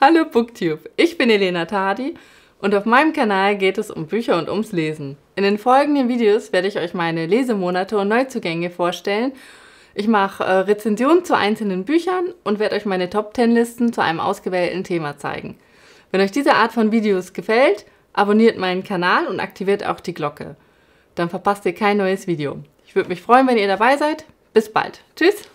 Hallo Booktube, ich bin Elena Tadi und auf meinem Kanal geht es um Bücher und ums Lesen. In den folgenden Videos werde ich euch meine Lesemonate und Neuzugänge vorstellen. Ich mache äh, Rezensionen zu einzelnen Büchern und werde euch meine Top 10 Listen zu einem ausgewählten Thema zeigen. Wenn euch diese Art von Videos gefällt, abonniert meinen Kanal und aktiviert auch die Glocke. Dann verpasst ihr kein neues Video. Ich würde mich freuen, wenn ihr dabei seid. Bis bald. Tschüss!